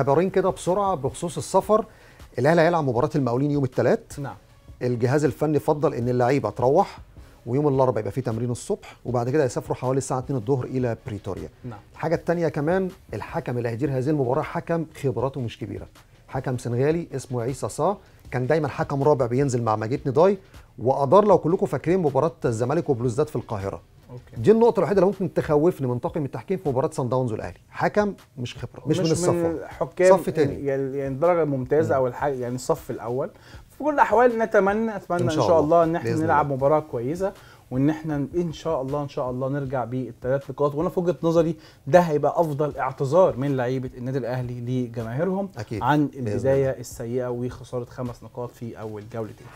خبرين كده بسرعه بخصوص السفر الاهلي هيلعب مباراه المقاولين يوم الثلاث نعم الجهاز الفني فضل ان اللعيبه تروح ويوم الاربعاء يبقى في تمرين الصبح وبعد كده يسافروا حوالي الساعه 2 الظهر الى بريتوريا نعم الحاجه الثانيه كمان الحكم اللي هيدير هذه المباراه حكم خبراته مش كبيره حكم سنغالي اسمه عيسى صا كان دايما حكم رابع بينزل مع ماجيت نداي وادار لو كلكم فاكرين مباراه الزمالك وبلوزداد في القاهره أوكي. دي النقطه الوحيده اللي ممكن تخوفني من طاقم التحكيم في مباراه سان داونز والاهلي حكم مش خبره مش, مش من الصف حكام صف تاني يعني الدرجه يعني- يعني الممتازه او الحاجه يعني الصف الاول في كل الاحوال نتمنى اتمنى ان شاء, إن شاء الله. الله ان احنا نلعب الله. مباراه كويسه وان احنا ان شاء الله ان شاء الله نرجع بالثلاث نقاط وانا في وجهه نظري ده هيبقى افضل اعتذار من لعيبه النادي الاهلي لجماهيرهم أكيد. عن البدايه السيئه وخساره خمس نقاط في اول جولتين